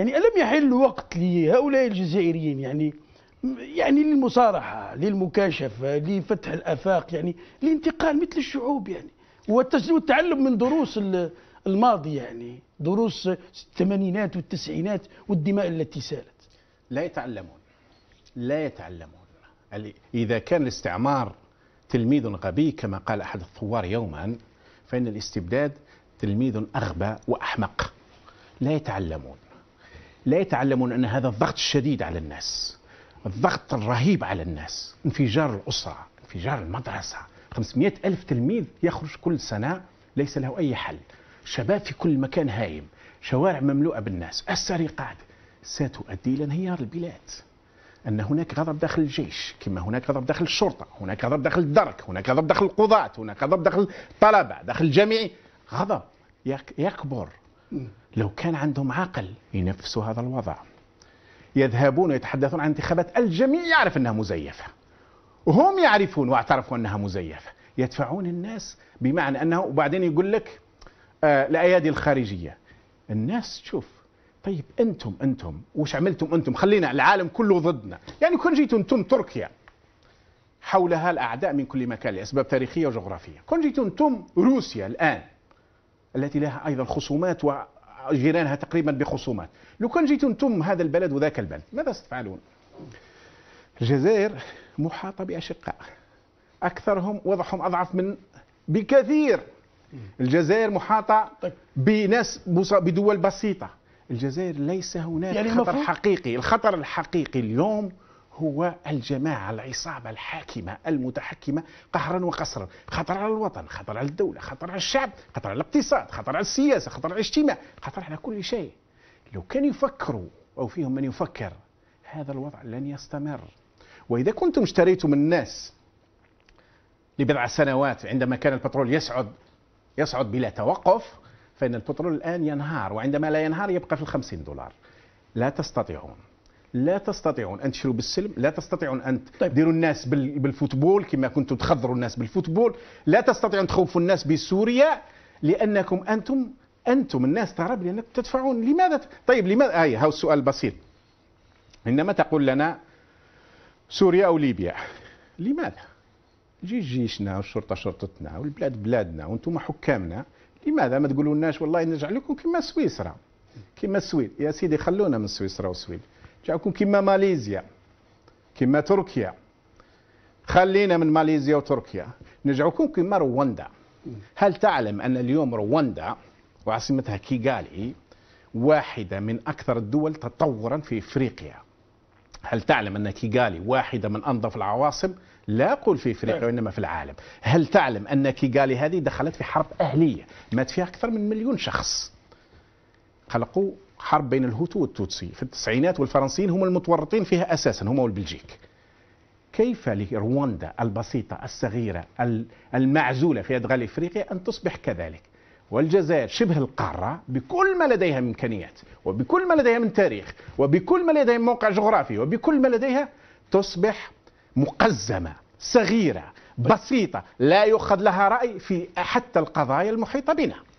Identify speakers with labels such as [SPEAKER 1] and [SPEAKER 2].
[SPEAKER 1] يعني ألم يحل وقت لهؤلاء الجزائريين يعني يعني للمصارحة للمكاشفة لفتح الآفاق يعني لانتقال مثل الشعوب يعني والتعلم من دروس الماضي يعني دروس الثمانينات والتسعينات والدماء التي سالت لا يتعلمون لا يتعلمون إذا كان الاستعمار تلميذ غبي كما قال أحد الثوار يوما فإن الاستبداد تلميذ أغبى وأحمق لا يتعلمون لا يتعلمون أن هذا الضغط الشديد على الناس الضغط الرهيب على الناس انفجار الأسرة انفجار المدرسة 500 ألف تلميذ يخرج كل سنة ليس له أي حل شباب في كل مكان هايم شوارع مملوءة بالناس السرقات ستؤدي إلى انهيار البلاد أن هناك غضب داخل الجيش كما هناك غضب داخل الشرطة هناك غضب داخل الدرك هناك غضب داخل القضاة هناك غضب داخل الطلبة داخل الجامعي غضب يكبر لو كان عندهم عقل ينفسوا هذا الوضع يذهبون ويتحدثون عن انتخابات الجميع يعرف أنها مزيفة وهم يعرفون واعترفوا أنها مزيفة يدفعون الناس بمعنى أنه وبعدين يقول لك آه الأيادي الخارجية الناس تشوف طيب أنتم أنتم وش عملتم أنتم خلينا العالم كله ضدنا يعني كون جيتوا أنتم تركيا حولها الأعداء من كل مكان لأسباب تاريخية وجغرافية كون جيتوا أنتم روسيا الآن التي لها أيضا خصومات وجيرانها تقريبا بخصومات لو كان جيتم أنتم هذا البلد وذاك البلد ماذا ستفعلون الجزائر محاطة بأشقاء أكثرهم وضعهم أضعف من بكثير الجزائر محاطة طيب. بناس بدول بسيطة الجزائر ليس هناك يعني خطر حقيقي الخطر الحقيقي اليوم هو الجماعة العصابة الحاكمة المتحكمة قهرا وقسرا خطر على الوطن خطر على الدولة خطر على الشعب خطر على الاقتصاد خطر على السياسة خطر على الاجتماع خطر على كل شيء لو كان يفكروا أو فيهم من يفكر هذا الوضع لن يستمر وإذا كنتم اشتريتم الناس لبضع سنوات عندما كان البترول يصعد يصعد بلا توقف فإن البترول الآن ينهار وعندما لا ينهار يبقى في الخمسين دولار لا تستطيعون لا تستطيعون ان تشروا بالسلم لا تستطيعون ان طيب. تديروا الناس بالفوتبول كما كنتم تخضروا الناس بالفوتبول لا تستطيعون تخوفوا الناس بسوريا لانكم انتم انتم الناس تعرب لانكم تدفعون لماذا طيب لماذا اي هذا السؤال بسيط انما تقول لنا سوريا او ليبيا لماذا جيش جيشنا والشرطه شرطتنا والبلاد بلادنا وانتم حكامنا لماذا ما تقولوا والله نجعلكم كما سويسرا كما السويد يا سيدي خلونا من سويسرا والسويد جاكم كما ماليزيا كما تركيا خلينا من ماليزيا وتركيا نرجعكم كما رواندا هل تعلم أن اليوم رواندا وعاصمتها كيغالي واحدة من أكثر الدول تطورا في إفريقيا هل تعلم أن كيغالي واحدة من أنظف العواصم لا أقول في إفريقيا وإنما في العالم هل تعلم أن كيغالي هذه دخلت في حرب أهلية مات فيها أكثر من مليون شخص خلقوا حرب بين الهوتو والتوتسي في التسعينات والفرنسيين هم المتورطين فيها أساسا هم والبلجيك كيف لرواندا البسيطة الصغيرة المعزولة في أدغال إفريقيا أن تصبح كذلك والجزائر شبه القارة بكل ما لديها من إمكانيات وبكل ما لديها من تاريخ وبكل ما لديها من موقع جغرافي وبكل ما لديها تصبح مقزمة صغيرة بسيطة لا يؤخذ لها رأي في حتى القضايا المحيطة بنا